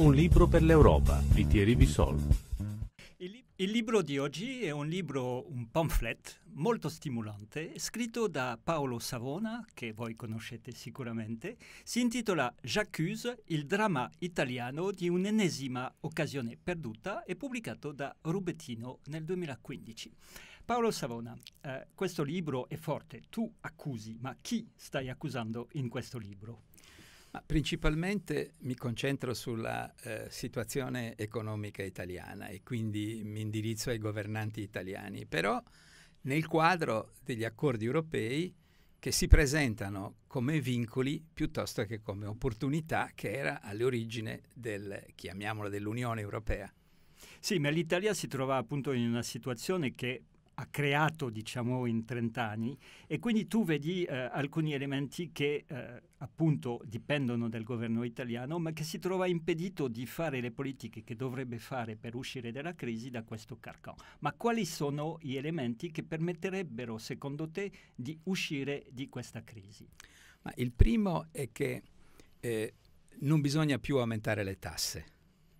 Un libro per l'Europa di Thierry Bissol. Il, il libro di oggi è un libro, un pamphlet molto stimolante, scritto da Paolo Savona, che voi conoscete sicuramente. Si intitola J'accuse, il dramma italiano di un'ennesima occasione perduta e pubblicato da Rubettino nel 2015. Paolo Savona, eh, questo libro è forte, tu accusi, ma chi stai accusando in questo libro? Principalmente mi concentro sulla eh, situazione economica italiana e quindi mi indirizzo ai governanti italiani, però nel quadro degli accordi europei che si presentano come vincoli piuttosto che come opportunità che era all'origine del, chiamiamola, dell'Unione Europea. Sì, ma l'Italia si trova appunto in una situazione che ha creato diciamo in 30 anni e quindi tu vedi eh, alcuni elementi che eh, appunto dipendono dal governo italiano ma che si trova impedito di fare le politiche che dovrebbe fare per uscire dalla crisi da questo carcan. Ma quali sono gli elementi che permetterebbero secondo te di uscire di questa crisi? Ma il primo è che eh, non bisogna più aumentare le tasse.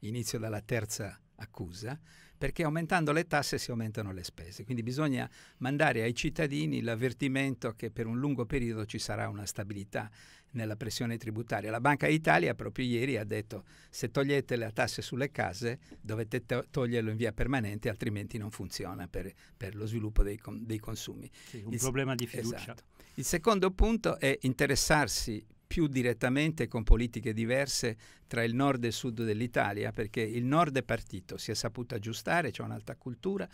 Inizio dalla terza accusa, perché aumentando le tasse si aumentano le spese. Quindi bisogna mandare ai cittadini l'avvertimento che per un lungo periodo ci sarà una stabilità nella pressione tributaria. La Banca d'Italia proprio ieri ha detto se togliete le tasse sulle case dovete to- toglierlo in via permanente, altrimenti non funziona per, per lo sviluppo dei, com- dei consumi. Sì, un Il, problema di fiducia. Esatto. Il secondo punto è interessarsi più direttamente con politiche diverse tra il nord e il sud dell'Italia, perché il nord è partito, si è saputo aggiustare, c'è un'alta cultura,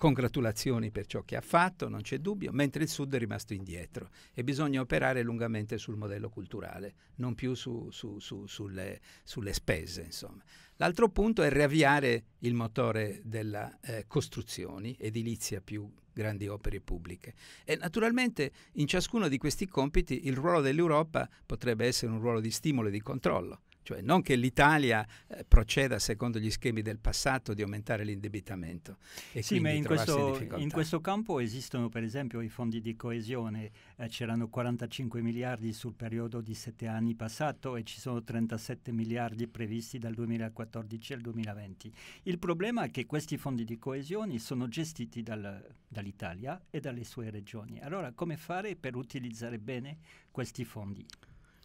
Congratulazioni per ciò che ha fatto, non c'è dubbio, mentre il Sud è rimasto indietro e bisogna operare lungamente sul modello culturale, non più su, su, su, sulle, sulle, spese. Insomma. L'altro punto è riavviare il motore della eh, costruzione, edilizia più grandi opere pubbliche. E naturalmente in ciascuno di questi compiti il ruolo dell'Europa potrebbe essere un ruolo di stimolo e di controllo cioè non che l'Italia eh, proceda secondo gli schemi del passato di aumentare l'indebitamento. sì, ma in questo, in, in questo, campo esistono per esempio i fondi di coesione, eh, c'erano 45 miliardi sul periodo di sette anni passato e ci sono 37 miliardi previsti dal 2014 al 2020. Il problema è che questi fondi di coesione sono gestiti dal, dall'Italia e dalle sue regioni. Allora come fare per utilizzare bene questi fondi?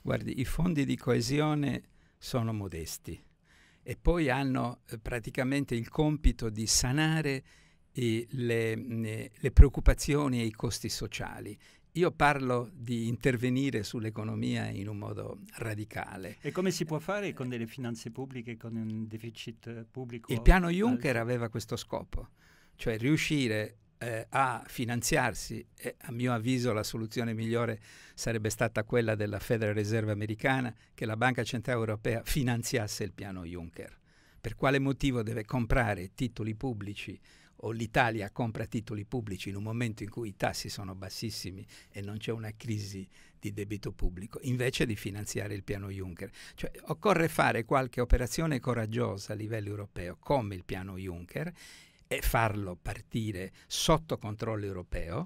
Guardi, i fondi di coesione sono modesti e poi hanno eh, praticamente il compito di sanare eh, le, le preoccupazioni e i costi sociali io parlo di intervenire sull'economia in un modo radicale. E come si può fare con delle finanze pubbliche, con un deficit pubblico? Il piano Juncker aveva questo scopo, cioè riuscire eh, a finanziarsi, e a mio avviso la soluzione migliore sarebbe stata quella della Federal Reserve americana, che la Banca Centrale Europea finanziasse il piano Juncker. Per quale motivo deve comprare titoli pubblici o l'Italia compra titoli pubblici in un momento in cui i tassi sono bassissimi e non c'è una crisi di debito pubblico, invece di finanziare il piano Juncker. Cioè, occorre fare qualche operazione coraggiosa a livello europeo, come il piano Juncker, e farlo partire sotto controllo europeo,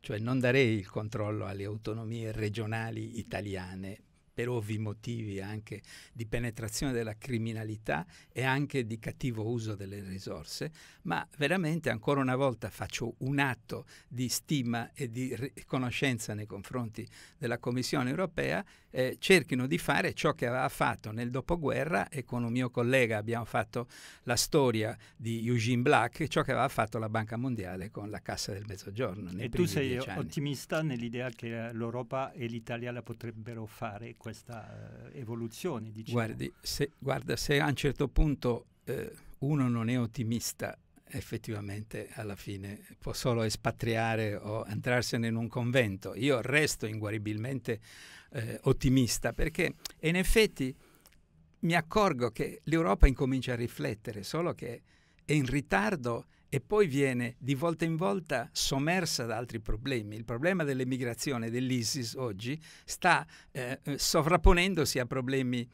cioè non darei il controllo alle autonomie regionali italiane per ovvi motivi anche di penetrazione della criminalità e anche di cattivo uso delle risorse, ma veramente ancora una volta faccio un atto di stima e di riconoscenza nei confronti della Commissione europea, eh, cerchino di fare ciò che aveva fatto nel dopoguerra e con un mio collega abbiamo fatto la storia di Eugene Black, ciò che aveva fatto la Banca Mondiale con la Cassa del Mezzogiorno. E tu sei ottimista nell'idea che l'Europa e l'Italia la potrebbero fare? questa eh, evoluzione. Diciamo. Guardi, se, guarda, se a un certo punto eh, uno non è ottimista, effettivamente alla fine può solo espatriare o entrarsene in un convento. Io resto inguaribilmente eh, ottimista perché in effetti mi accorgo che l'Europa incomincia a riflettere, solo che è in ritardo e poi viene di volta in volta sommersa da altri problemi. Il problema dell'emigrazione dell'ISIS oggi sta eh, sovrapponendosi a problemi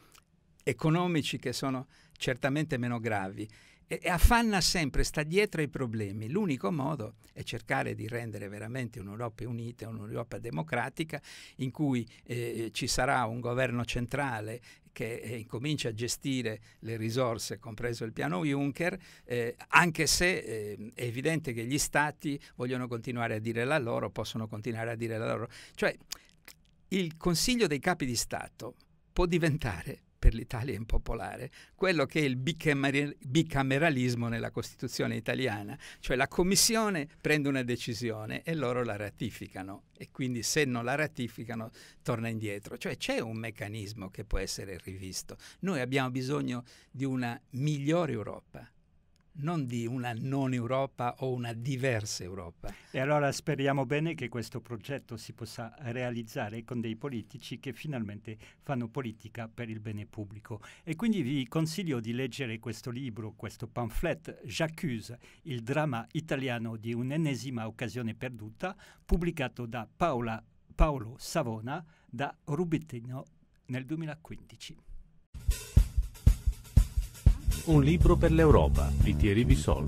economici che sono certamente meno gravi e, e affanna sempre, sta dietro ai problemi. L'unico modo è cercare di rendere veramente un'Europa unita, un'Europa democratica, in cui eh, eh, ci sarà un governo centrale che eh, incomincia a gestire le risorse, compreso il piano Juncker, eh, anche se eh, è evidente che gli stati vogliono continuare a dire la loro, possono continuare a dire la loro. Cioè, il Consiglio dei Capi di Stato può diventare per l'Italia impopolare, quello che è il bicameralismo nella Costituzione italiana, cioè la Commissione prende una decisione e loro la ratificano e quindi se non la ratificano torna indietro, cioè c'è un meccanismo che può essere rivisto. Noi abbiamo bisogno di una migliore Europa, non di una non Europa o una diversa Europa. E allora speriamo bene che questo progetto si possa realizzare con dei politici che finalmente fanno politica per il bene pubblico. E quindi vi consiglio di leggere questo libro, questo pamphlet J'accuse, il dramma italiano di un'ennesima occasione perduta, pubblicato da Paola, Paolo Savona da Rubettino nel 2015. Un libro per l'Europa di Thierry Bissol.